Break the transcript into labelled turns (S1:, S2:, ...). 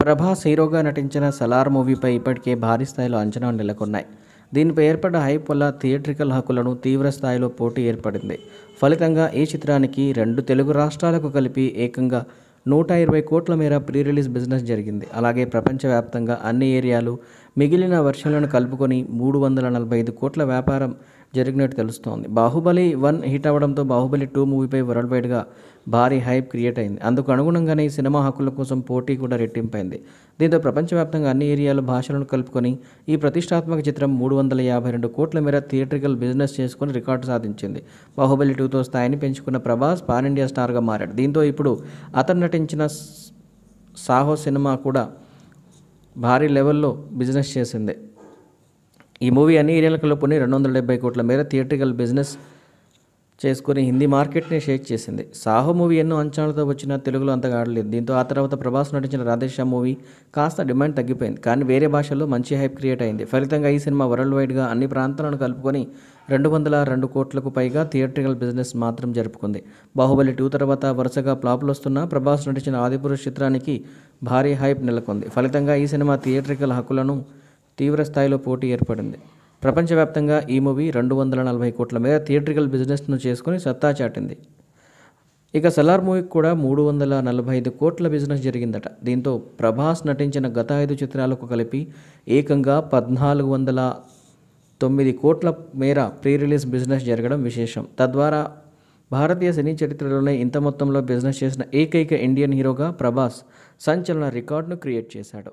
S1: ప్రభాస్ హీరోగా నటించిన సలార్ మూవీపై ఇప్పటికే భారీ స్థాయిలో అంచనాలు నెలకొన్నాయి దీనిపై ఏర్పడ్డ హైప్ వల్ల థియేట్రికల్ హక్కులను తీవ్ర స్థాయిలో పోటీ ఏర్పడింది ఫలితంగా ఈ చిత్రానికి రెండు తెలుగు రాష్ట్రాలకు కలిపి ఏకంగా నూట ఇరవై కోట్ల మేర ప్రీ రిలీజ్ బిజినెస్ జరిగింది అలాగే ప్రపంచవ్యాప్తంగా అన్ని ఏరియాలు మిగిలిన వర్షాలను కలుపుకొని మూడు వందల నలభై ఐదు కోట్ల వ్యాపారం జరిగినట్టు తెలుస్తోంది బాహుబలి వన్ హిట్ అవ్వడంతో బాహుబలి టూ మూవీపై వరల్డ్ వైడ్గా భారీ హైప్ క్రియేట్ అయింది అందుకు అనుగుణంగానే ఈ సినిమా హక్కుల కోసం పోటీ కూడా రెట్టింపైంది దీంతో ప్రపంచవ్యాప్తంగా అన్ని ఏరియాలు భాషలను కలుపుకొని ఈ ప్రతిష్టాత్మక చిత్రం మూడు వందల యాభై రెండు కోట్ల మేర థియేట్రికల్ బిజినెస్ చేసుకుని రికార్డు సాధించింది బాహుబలి టూతో స్థాయిని పెంచుకున్న ప్రభాస్ పాన్ ఇండియా స్టార్గా మారాడు దీంతో ఇప్పుడు అతను నటించిన సాహో సినిమా కూడా భారీ లెవెల్లో బిజినెస్ చేసింది ఈ మూవీ అన్ని ఏరియాలకు లోపుని రెండు వందల డెబ్బై కోట్ల మేర థియేట్రికల్ బిజినెస్ చేసుకుని హిందీ మార్కెట్ని షేక్ చేసింది సాహో మూవీ ఎన్నో అంచనాలతో వచ్చిన తెలుగులో అంతగా ఆడలేదు దీంతో ఆ తర్వాత ప్రభాస్ నటించిన రాధేశ్యామ్ మూవీ కాస్త డిమాండ్ తగ్గిపోయింది కానీ వేరే భాషల్లో మంచి హైప్ క్రియేట్ అయింది ఫలితంగా ఈ సినిమా వరల్డ్ వైడ్గా అన్ని ప్రాంతాలను కలుపుకొని రెండు వందల రెండు కోట్లకు పైగా థియేట్రికల్ బిజినెస్ మాత్రం జరుపుకుంది బాహుబలి టూ తర్వాత వరుసగా ఫ్లాపులు వస్తున్నా ప్రభాస్ నటించిన ఆదిపురుష్ చిత్రానికి భారీ హైప్ నెలకొంది ఫలితంగా ఈ సినిమా థియేట్రికల్ హక్కులను తీవ్ర స్థాయిలో పోటీ ఏర్పడింది ప్రపంచవ్యాప్తంగా ఈ మూవీ రెండు వందల నలభై కోట్ల మీద థియేట్రికల్ బిజినెస్ను చేసుకుని సత్తా చాటింది ఇక సలార్ మూవీకి కూడా మూడు వందల నలభై ఐదు కోట్ల బిజినెస్ జరిగిందట దీంతో ప్రభాస్ నటించిన గత ఐదు చిత్రాలకు కలిపి ఏకంగా పద్నాలుగు వందల తొమ్మిది కోట్ల మేర ప్రీ రిలీజ్ బిజినెస్ జరగడం విశేషం తద్వారా భారతీయ సినీ చరిత్రలోనే ఇంత మొత్తంలో బిజినెస్ చేసిన ఏకైక ఇండియన్ హీరోగా ప్రభాస్ సంచలన రికార్డును క్రియేట్ చేశాడు